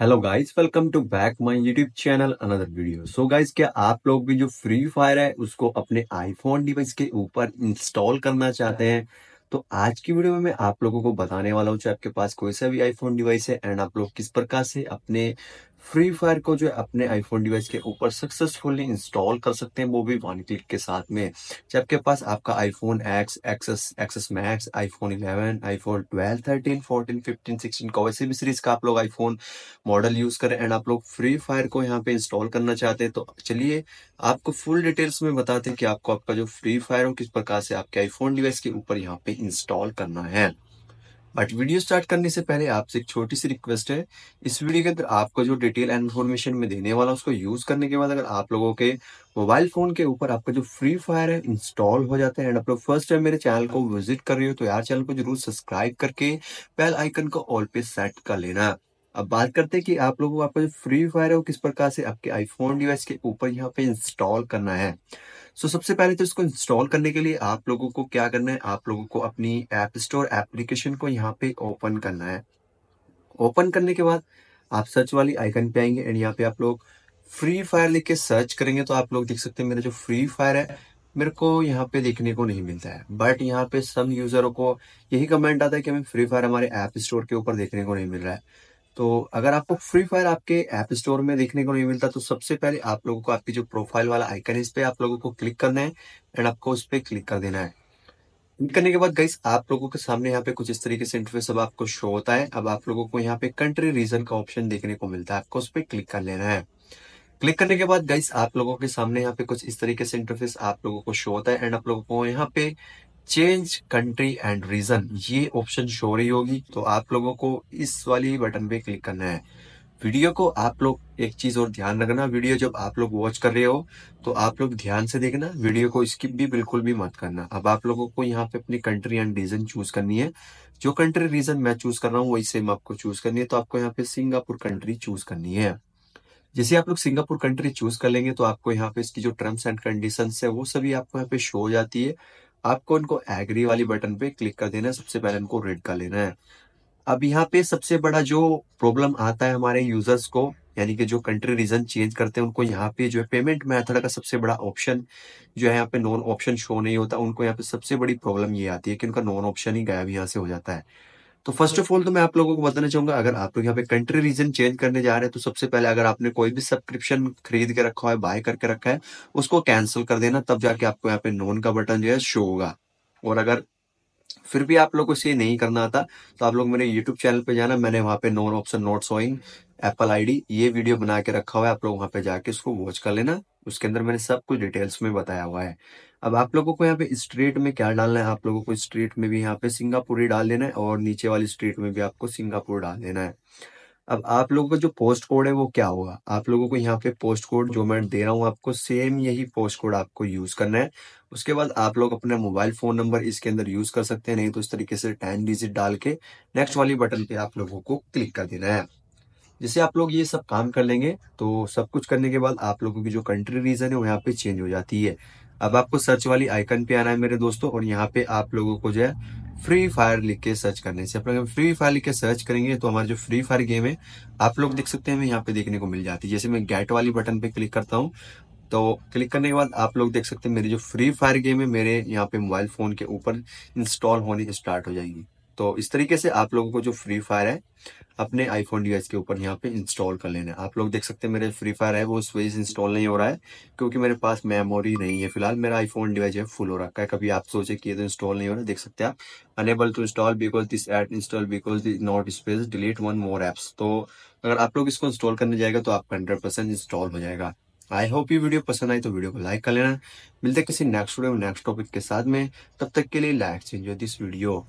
hello guys welcome to back my YouTube channel another video so guys क्या आप लोग भी जो फ्री फायर है उसको अपने आईफोन डिवाइस के ऊपर इंस्टॉल करना चाहते हैं तो आज की वीडियो में मैं आप लोगों को बताने वाला हूँ चाहे आपके पास कोई सा भी आईफोन डिवाइस है एंड आप लोग किस प्रकार से अपने फ्री फायर को जो अपने आईफोन डिवाइस के ऊपर सक्सेसफुली इंस्टॉल कर सकते हैं वो भी वन क्लिक के साथ में जब के पास आपका iPhone X XS XS Max iPhone 11 iPhone 12 13 14 15 16 का वैसे भी सीरीज का आप लोग आईफोन मॉडल यूज करें एंड आप लोग फ्री फायर को यहाँ पे इंस्टॉल करना चाहते हैं तो चलिए आपको फुल डिटेल्स में बताते हैं कि आपको आपका जो फ्री फायर हो किस प्रकार से आपके आईफोन डिवाइस के ऊपर यहाँ पे इंस्टॉल करना है बट वीडियो स्टार्ट करने से पहले आपसे एक छोटी सी रिक्वेस्ट है इस वीडियो के अंदर आपको जो डिटेल एंड इन्फॉर्मेशन में देने वाला उसको यूज करने के बाद अगर आप लोगों के मोबाइल फोन के ऊपर आपका जो फ्री फायर है इंस्टॉल हो जाता है एंड आप लोग फर्स्ट टाइम मेरे चैनल को विजिट कर रहे हो तो यार चैनल को जरूर सब्सक्राइब करके बेल आइकन को ऑल पे सेट कर लेना अब बात करते हैं कि आप लोगों को आपका जो फ्री फायर है वो किस प्रकार से आपके आईफोन डिवाइस के ऊपर यहाँ पे इंस्टॉल करना है सो so, सबसे पहले तो इसको इंस्टॉल करने के लिए आप लोगों को क्या करना है आप लोगों को अपनी ऐप स्टोर एप्लीकेशन को यहाँ पे ओपन करना है ओपन करने के बाद आप सर्च वाली आइकन पे आएंगे एंड यहाँ पे आप लोग फ्री फायर लिख के सर्च करेंगे तो आप लोग देख सकते हैं मेरा जो फ्री फायर है मेरे को यहाँ पे देखने को नहीं मिलता है बट यहाँ पे सम यूजरों को यही कमेंट आता है कि हमें फ्री फायर हमारे ऐप स्टोर के ऊपर देखने को नहीं मिल रहा है तो अगर आपको फ्री फायर आपके ऐप स्टोर में देखने को नहीं मिलता तो सबसे पहले आप लोगों को आपकी जो प्रोफाइल वाला आइकन है इस पर आप लोगों को क्लिक करना है एंड आपको उस पर क्लिक कर देना है क्लिक करने के बाद गाइस आप लोगों के सामने यहाँ पे कुछ इस तरीके से इंटरफेस अब आपको शो होता है अब आप लोगों को यहाँ पे कंट्री रीजन का ऑप्शन देखने को मिलता है आपको उस पर क्लिक कर लेना है क्लिक करने के बाद गाइस आप लोगों के सामने यहाँ पे कुछ इस तरीके से इंटरफेस आप लोगों को शो होता है एंड आप लोगों को यहाँ पे चेंज कंट्री एंड रीजन ये ऑप्शन शो रही होगी तो आप लोगों को इस वाली बटन पे क्लिक करना है वीडियो को आप लोग एक चीज और ध्यान रखना वीडियो जब आप लोग वॉच कर रहे हो तो आप लोग ध्यान से देखना वीडियो को स्किप भी बिल्कुल भी मत करना अब आप लोगों को यहाँ पे अपनी कंट्री एंड रीजन चूज करनी है जो कंट्री रीजन मैं चूज कर रहा हूँ वही सेम आपको चूज करनी है तो आपको यहाँ पे सिंगापुर कंट्री चूज करनी है जैसे आप लोग सिंगापुर कंट्री चूज कर लेंगे तो आपको यहाँ पे इसकी जो टर्म्स एंड कंडीशन है वो सभी आपको यहाँ पे शो हो जाती है आपको इनको एग्री वाली बटन पे क्लिक कर देना है सबसे पहले इनको रेड कर लेना है अब यहाँ पे सबसे बड़ा जो प्रॉब्लम आता है हमारे यूजर्स को यानी कि जो कंट्री रीजन चेंज करते हैं उनको यहाँ पे जो है पेमेंट मेथड का सबसे बड़ा ऑप्शन जो है यहाँ पे नॉन ऑप्शन शो नहीं होता उनको यहाँ पे सबसे बड़ी प्रॉब्लम ये आती है कि उनका नॉन ऑप्शन ही गायब यहाँ से हो जाता है तो फर्स्ट ऑफ ऑल तो मैं आप लोगों को बताना चाहूंगा अगर आप लोग यहाँ पे कंट्री रीजन चेंज करने जा रहे हैं तो सबसे पहले अगर आपने कोई भी सब्सक्रिप्शन खरीद के रखा है बाय करके रखा है उसको कैंसिल कर देना तब जाके आपको यहाँ पे नोन का बटन जो है शो होगा और अगर फिर भी आप लोग को नहीं करना आता तो आप लोग मेरे यूट्यूब चैनल पे जाना मैंने वहाँ पे none option not showing Apple ID ये वीडियो बना के रखा हुआ है आप लोग वहां पे जाके इसको वॉच कर लेना उसके अंदर मैंने सब कुछ डिटेल्स में बताया हुआ है अब आप लोगों को यहाँ पे स्ट्रीट में क्या डालना है आप लोगों को स्ट्रीट में भी यहाँ पे सिंगापुरी डाल देना है और नीचे वाली स्ट्रीट में भी आपको सिंगापुर डाल देना है अब आप लोगों का जो पोस्ट कोड है वो क्या होगा आप लोगों को यहाँ पे पोस्ट कोड जो मैं दे रहा हूँ आपको सेम यही पोस्ट कोड आपको यूज करना है उसके बाद आप लोग अपना मोबाइल फोन नंबर इसके अंदर यूज कर सकते हैं नहीं तो इस तरीके से टेन डिजिट डाल के नेक्स्ट वाली बटन पे आप लोगों को क्लिक कर देना है जैसे आप लोग ये सब काम कर लेंगे तो सब कुछ करने के बाद आप लोगों की जो कंट्री रीजन है वो यहाँ पे चेंज हो जाती है अब आपको सर्च वाली आइकन पे आना है मेरे दोस्तों और यहाँ पे आप लोगों को जो है फ्री फायर लिख के सर्च करने से आप लोग फ्री फायर लिख के सर्च करेंगे तो हमारे जो फ्री फायर गेम है आप लोग देख सकते हैं हमें यहाँ पे देखने को मिल जाती है जैसे मैं गेट वाली बटन पे क्लिक करता हूँ तो क्लिक करने के बाद आप लोग देख सकते हैं मेरी जो फ्री फायर गेम है मेरे यहाँ पे मोबाइल फोन के ऊपर इंस्टॉल होनी स्टार्ट हो जाएगी तो इस तरीके से आप लोगों को जो फ्री फायर है अपने आईफोन डिवाइस के ऊपर यहाँ पे इंस्टॉल कर लेना है आप लोग देख सकते हैं मेरे फ्री फायर है वो उस वजह से इंस्टॉल नहीं हो रहा है क्योंकि मेरे पास मेमोरी नहीं है फिलहाल मेरा आईफोन डिवाइस है फुल हो रखा है कभी आप सोचे कि ये तो इंस्टॉल नहीं हो रहा है देख सकते हैं आप unable to install because this at install because this not space delete one more apps तो अगर आप लोग इसको इंस्टॉल करने जाएगा तो आपका हंड्रेड इंस्टॉल हो जाएगा आई होप ये वीडियो पसंद आई तो वीडियो को लाइक कर लेना मिलते किसी नेक्स्ट वीडियो नेक्स्ट टॉपिक के साथ में तब तक के लिए लाइक चेंज दिस वीडियो